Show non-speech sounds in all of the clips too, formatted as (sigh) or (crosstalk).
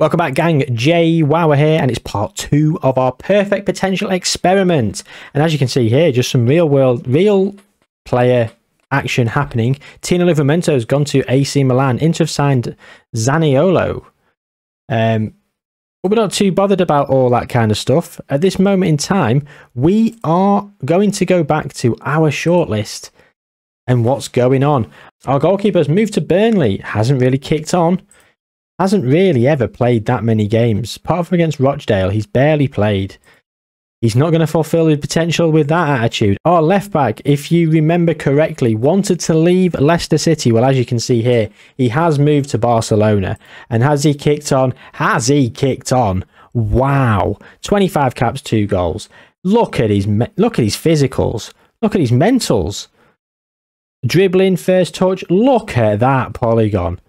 Welcome back gang, Jay Wower here and it's part two of our perfect potential experiment. And as you can see here, just some real world, real player action happening. Tina Livramento has gone to AC Milan. Inter have signed Zaniolo. Um, but we're not too bothered about all that kind of stuff. At this moment in time, we are going to go back to our shortlist and what's going on. Our goalkeeper has moved to Burnley, hasn't really kicked on hasn't really ever played that many games. Apart from against Rochdale, he's barely played. He's not going to fulfill his potential with that attitude. Our left back, if you remember correctly, wanted to leave Leicester City. Well, as you can see here, he has moved to Barcelona. And has he kicked on? Has he kicked on? Wow. 25 caps, 2 goals. Look at his look at his physicals. Look at his mentals. Dribbling, first touch. Look at that polygon.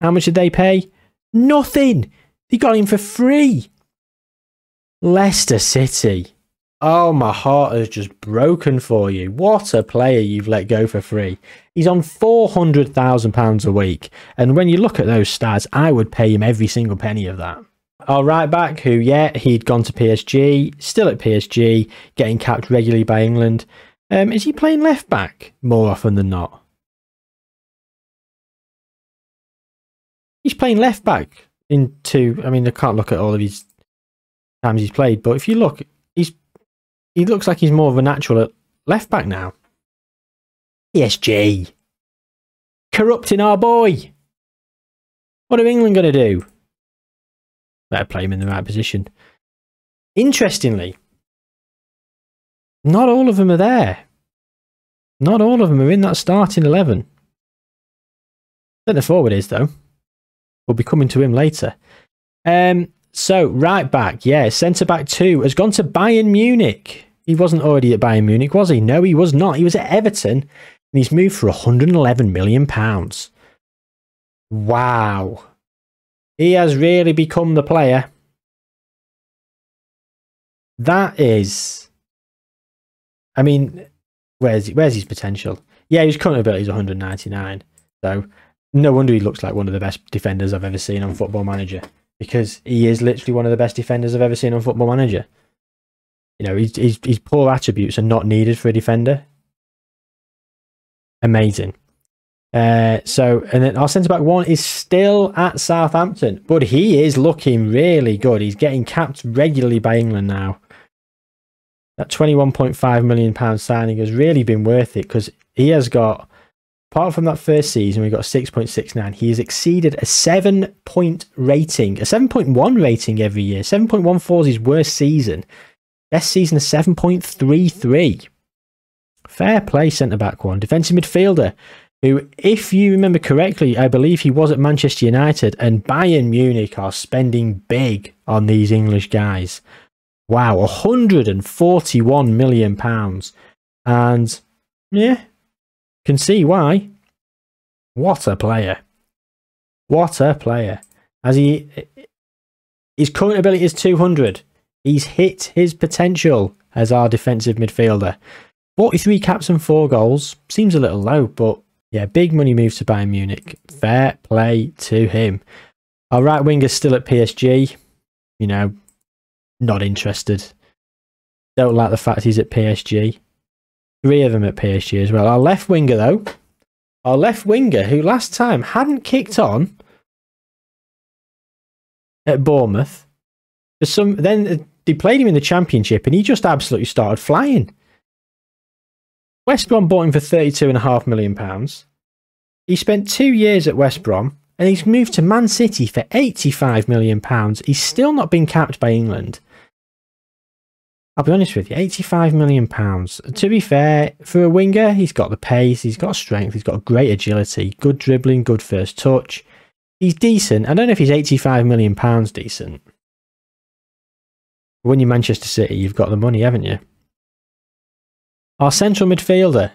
How much did they pay? Nothing. He got him for free. Leicester City. Oh, my heart has just broken for you. What a player you've let go for free. He's on £400,000 a week. And when you look at those stats, I would pay him every single penny of that. Our right back, who, yeah, he'd gone to PSG, still at PSG, getting capped regularly by England. Um, is he playing left back more often than not? he's playing left back in two. I mean, I can't look at all of his times he's played, but if you look, he's he looks like he's more of a natural at left back now. ESG corrupting our boy. What are England going to do? Better play him in the right position. Interestingly, not all of them are there. Not all of them are in that starting 11. Then the forward is, though. We'll be coming to him later. Um, so, right back, yeah, centre back two has gone to Bayern Munich. He wasn't already at Bayern Munich, was he? No, he was not. He was at Everton and he's moved for £111 million. Wow. He has really become the player. That is. I mean, where's, where's his potential? Yeah, his current ability is 199. So no wonder he looks like one of the best defenders I've ever seen on Football Manager because he is literally one of the best defenders I've ever seen on Football Manager. You know, his, his, his poor attributes are not needed for a defender. Amazing. Uh, so, and then our centre back one is still at Southampton, but he is looking really good. He's getting capped regularly by England now. That £21.5 million signing has really been worth it because he has got Apart from that first season, we got 6.69. He has exceeded a seven point rating, a 7.1 rating every year. 7.14 is his worst season. Best season is 7.33. Fair play, centre back one. Defensive midfielder, who, if you remember correctly, I believe he was at Manchester United, and Bayern Munich are spending big on these English guys. Wow, £141 million. And yeah, can see why. What a player. What a player. As he his current ability is 200. He's hit his potential as our defensive midfielder. 43 caps and 4 goals. Seems a little low, but yeah, big money moves to Bayern Munich. Fair play to him. Our right winger's still at PSG. You know, not interested. Don't like the fact he's at PSG. Three of them at PSG as well. Our left winger, though, our left winger, who last time hadn't kicked on at Bournemouth, for some then they played him in the Championship, and he just absolutely started flying. West Brom bought him for thirty-two and a half million pounds. He spent two years at West Brom, and he's moved to Man City for eighty-five million pounds. He's still not been capped by England. I'll be honest with you, 85 million pounds. To be fair, for a winger, he's got the pace, he's got strength, he's got great agility, good dribbling, good first touch. He's decent. I don't know if he's 85 million pounds decent. When you're Manchester City, you've got the money, haven't you? Our central midfielder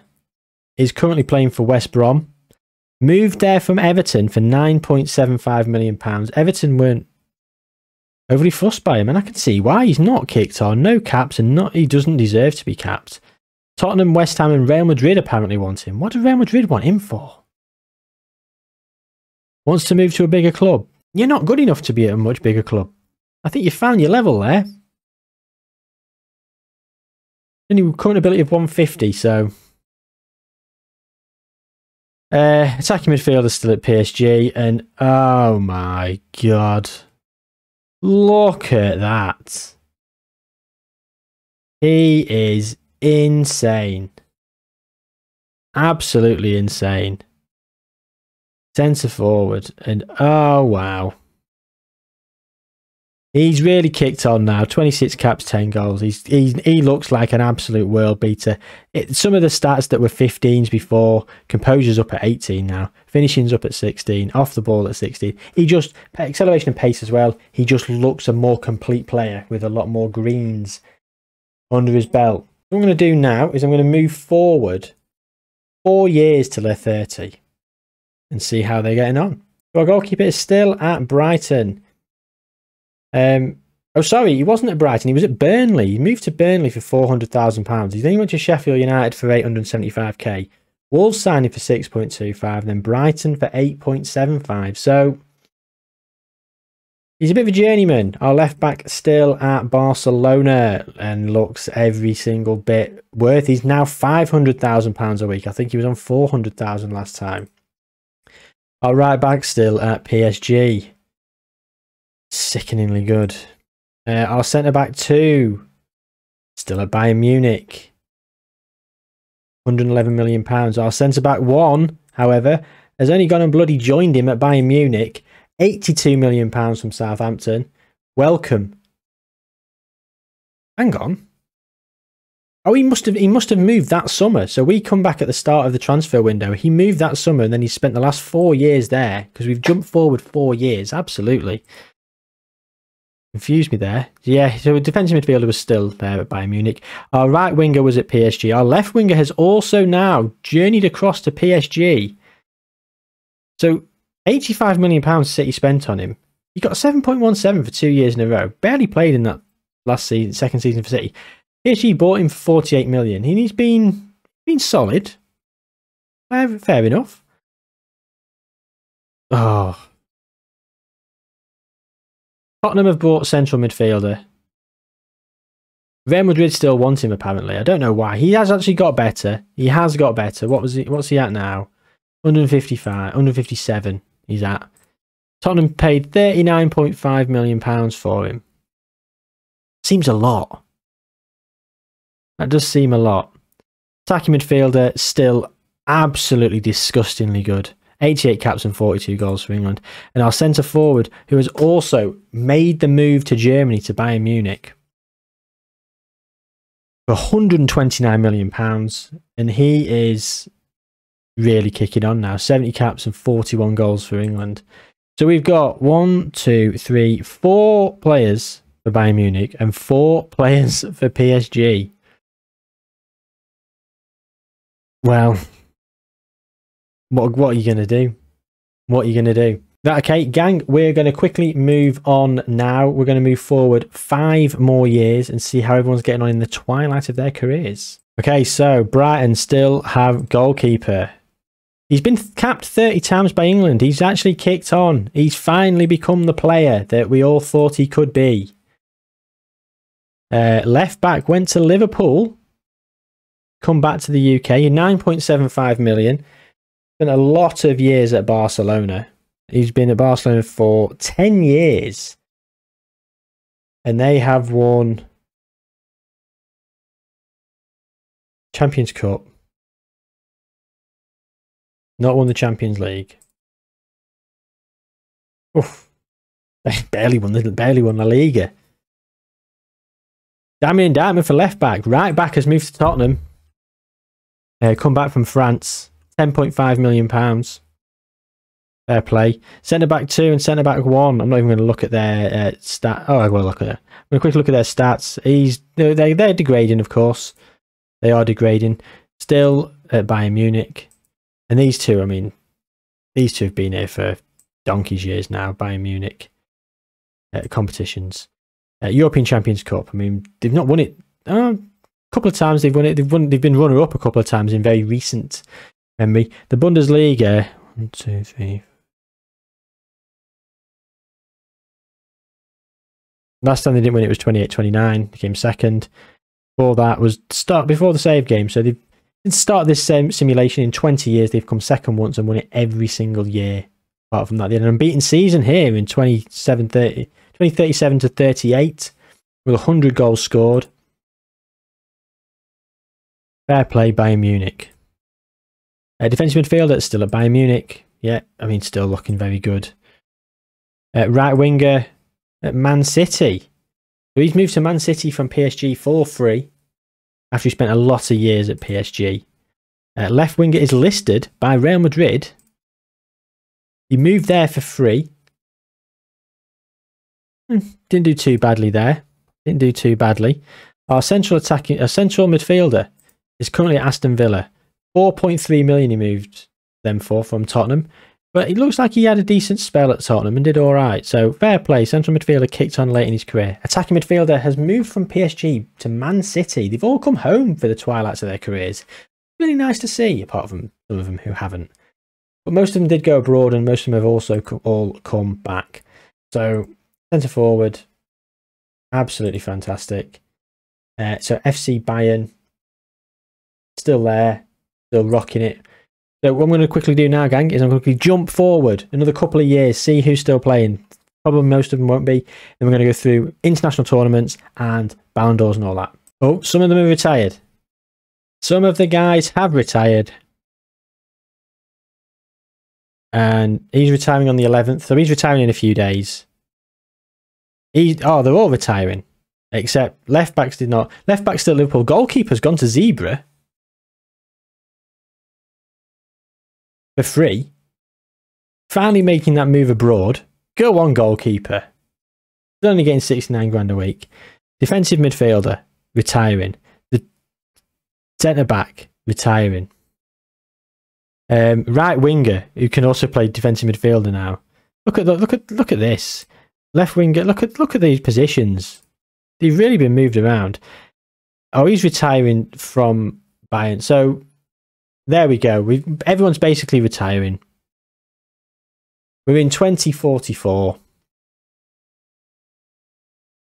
is currently playing for West Brom. Moved there from Everton for 9.75 million pounds. Everton weren't overly fussed by him, and I can see why he's not kicked on, no caps, and not he doesn't deserve to be capped. Tottenham, West Ham, and Real Madrid apparently want him. What do Real Madrid want him for? Wants to move to a bigger club. You're not good enough to be at a much bigger club. I think you found your level there. Only current ability of 150, so uh, attacking midfielder still at PSG, and oh my god. Look at that. He is insane. Absolutely insane. Centre forward. And oh, wow. He's really kicked on now. 26 caps, 10 goals. He's, he, he looks like an absolute world beater. It, some of the stats that were 15s before, composure's up at 18 now. Finishing's up at 16. Off the ball at 16. He just, acceleration and pace as well. He just looks a more complete player with a lot more greens under his belt. What I'm going to do now is I'm going to move forward four years till they're 30 and see how they're getting on. Our goalkeeper is still at Brighton. Um, oh, sorry, he wasn't at Brighton. He was at Burnley. He moved to Burnley for four hundred thousand pounds. He then went to Sheffield United for eight hundred seventy-five k. Wolves signing for six point two five. Then Brighton for eight point seven five. So he's a bit of a journeyman. Our left back still at Barcelona and looks every single bit worth. He's now five hundred thousand pounds a week. I think he was on four hundred thousand last time. Our right back still at PSG. Sickeningly good. Uh, our centre back two, still at Bayern Munich. 111 million pounds. Our centre back one, however, has only gone and bloody joined him at Bayern Munich. 82 million pounds from Southampton. Welcome. Hang on. Oh, he must have he must have moved that summer. So we come back at the start of the transfer window. He moved that summer, and then he spent the last four years there because we've jumped forward four years. Absolutely confused me there. Yeah, so defensive midfielder was still there at Bayern Munich. Our right winger was at PSG. Our left winger has also now journeyed across to PSG. So £85 million City spent on him. He got 7.17 for two years in a row. Barely played in that last season, second season for City. PSG bought him for 48 million. And he's been been solid. Fair, fair enough. Oh, Tottenham have bought central midfielder. Real Madrid still want him apparently. I don't know why. He has actually got better. He has got better. What was he what's he at now? 155, 157 he's at. Tottenham paid 39.5 million pounds for him. Seems a lot. That does seem a lot. Attacking midfielder still absolutely disgustingly good. 88 caps and 42 goals for England. And our centre forward, who has also made the move to Germany to Bayern Munich for 129 million pounds, and he is really kicking on now. 70 caps and 41 goals for England. So we've got one, two, three, four players for Bayern Munich and four (laughs) players for PSG. Well, what what are you gonna do? What are you gonna do? That okay, gang. We're gonna quickly move on now. We're gonna move forward five more years and see how everyone's getting on in the twilight of their careers. Okay, so Brighton still have goalkeeper. He's been capped 30 times by England. He's actually kicked on. He's finally become the player that we all thought he could be. Uh, left back went to Liverpool. Come back to the UK. 9.75 million spent a lot of years at Barcelona. He's been at Barcelona for 10 years. And they have won Champions Cup. Not won the Champions League. Oof. (laughs) They barely won the barely won La Liga. Damien Diamond for left back. Right back has moved to Tottenham. Uh, come back from France. 10.5 million pounds. Fair play. Centre back two and centre back one. I'm not even going to look at their uh, stat. Oh, i will look at. It. I'm going to quickly look at their stats. He's they they're degrading, of course. They are degrading still at Bayern Munich, and these two. I mean, these two have been here for donkey's years now. Bayern Munich uh, competitions, uh, European Champions Cup. I mean, they've not won it. a uh, couple of times they've won it. They've won. They've been runner up a couple of times in very recent Henry. The Bundesliga. One, two, three. Last time they didn't win, it was 28-29. They came second. Before that was start before the save game. So they've since start this same simulation in 20 years. They've come second once and won it every single year. Apart from that, they had an unbeaten season here in 27 30, 2037 to 38 with 100 goals scored. Fair play by Munich. Uh, defensive midfielder, still at Bayern Munich. Yeah, I mean, still looking very good. Uh, right winger at uh, Man City. So he's moved to Man City from PSG for free after he spent a lot of years at PSG. Uh, left winger is listed by Real Madrid. He moved there for free. Hmm, didn't do too badly there. Didn't do too badly. Our central attacking, our central midfielder is currently at Aston Villa. 4.3 million he moved them for from Tottenham. But it looks like he had a decent spell at Tottenham and did all right. So fair play. Central midfielder kicked on late in his career. Attacking midfielder has moved from PSG to Man City. They've all come home for the twilights of their careers. Really nice to see, apart from some of them who haven't. But most of them did go abroad, and most of them have also all come back. So centre forward, absolutely fantastic. Uh, so FC Bayern still there still rocking it. So what I'm going to quickly do now, gang, is I'm going to jump forward another couple of years, see who's still playing. Probably most of them won't be. Then we're going to go through international tournaments and doors and all that. Oh, some of them are retired. Some of the guys have retired. And he's retiring on the 11th, so he's retiring in a few days. He, oh, they're all retiring. Except left backs did not. Left back still Liverpool. Goalkeeper's gone to Zebra. for free. Finally making that move abroad. Go on, goalkeeper. He's only getting 69 grand a week. Defensive midfielder, retiring. The centre back, retiring. Um, right winger, who can also play defensive midfielder now. Look at the, look at look at this. Left winger, look at look at these positions. They've really been moved around. Oh, he's retiring from Bayern. So there we go. we everyone's basically retiring. We're in 2044.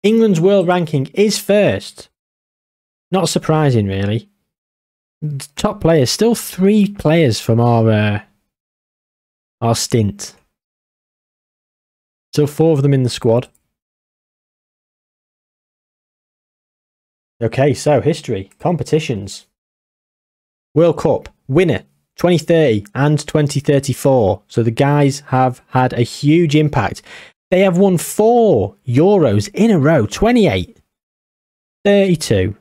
England's world ranking is first. Not surprising, really. The top players, still three players from our uh, our stint. Still four of them in the squad. Okay, so history, competitions. World Cup winner 2030 and 2034. So the guys have had a huge impact. They have won four Euros in a row 28, 32,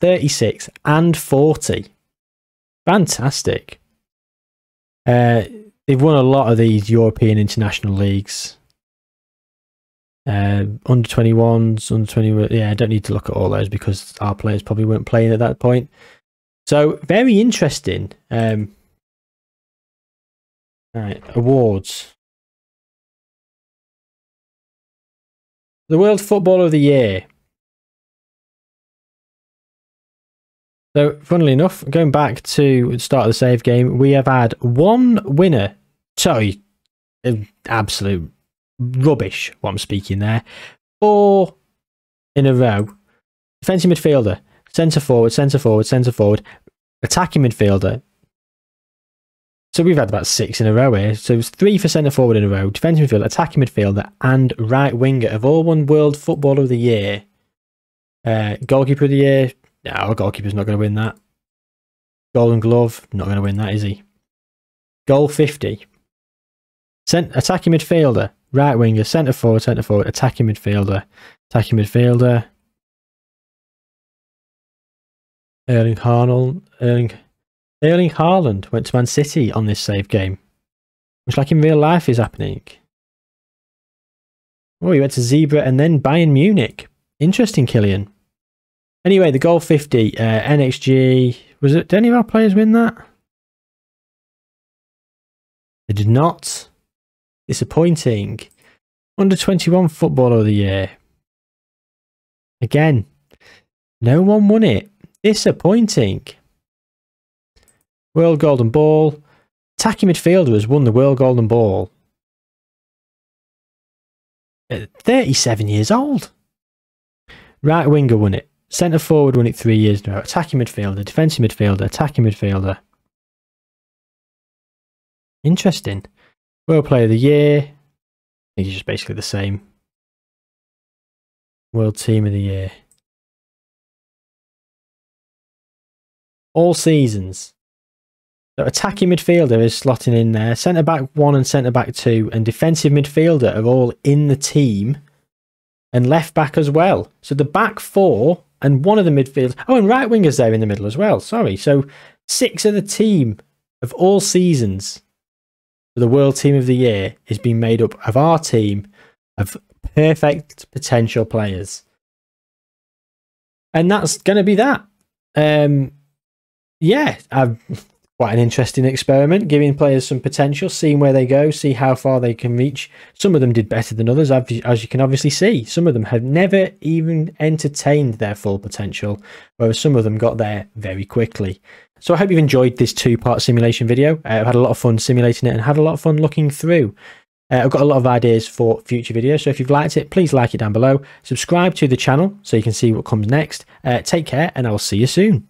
36, and 40. Fantastic. Uh, they've won a lot of these European international leagues. Uh, under 21s, under 20, yeah, I don't need to look at all those because our players probably weren't playing at that point. So very interesting. Um, awards. The World Footballer of the Year. So, funnily enough, going back to the start of the save game, we have had one winner. Sorry, absolute rubbish what I'm speaking there. Four in a row. Defensive midfielder, centre forward, centre forward, centre forward, attacking midfielder. So we've had about six in a row here. So it's three for centre forward in a row, defensive midfielder, attacking midfielder, and right winger. Have all won World Footballer of the Year. Uh, goalkeeper of the Year. No, goalkeeper's not going to win that. Golden Glove, not going to win that, is he? Goal 50. Cent- attacking midfielder, right winger, centre forward, centre forward, attacking midfielder, attacking midfielder, Erling Haaland, Erling, Erling Haaland went to Man City on this save game, which like in real life is happening. Oh, he went to Zebra and then Bayern Munich. Interesting, Killian. Anyway, the goal 50, uh, NXG. Was it, did any of our players win that? They did not. Disappointing. Under 21 Footballer of the Year. Again, no one won it. Disappointing. World Golden Ball. Attacking midfielder has won the World Golden Ball. At 37 years old. Right winger won it. Centre forward won it three years now. Attacking midfielder, defensive midfielder, attacking midfielder. Interesting. World Player of the Year. I think just basically the same. World Team of the Year. all seasons. so attacking midfielder is slotting in there. Centre back one and centre back two and defensive midfielder are all in the team and left back as well. So the back four and one of the midfielders. Oh, and right wingers there in the middle as well. Sorry. So six of the team of all seasons for the World Team of the Year is being made up of our team of perfect potential players. And that's going to be that. Um, yeah, I've, quite an interesting experiment, giving players some potential, seeing where they go, see how far they can reach. Some of them did better than others, as you can obviously see. Some of them have never even entertained their full potential, whereas some of them got there very quickly. So I hope you've enjoyed this two-part simulation video. Uh, I've had a lot of fun simulating it and had a lot of fun looking through. Uh, I've got a lot of ideas for future videos, so if you've liked it, please like it down below. Subscribe to the channel so you can see what comes next. Uh, take care, and I will see you soon.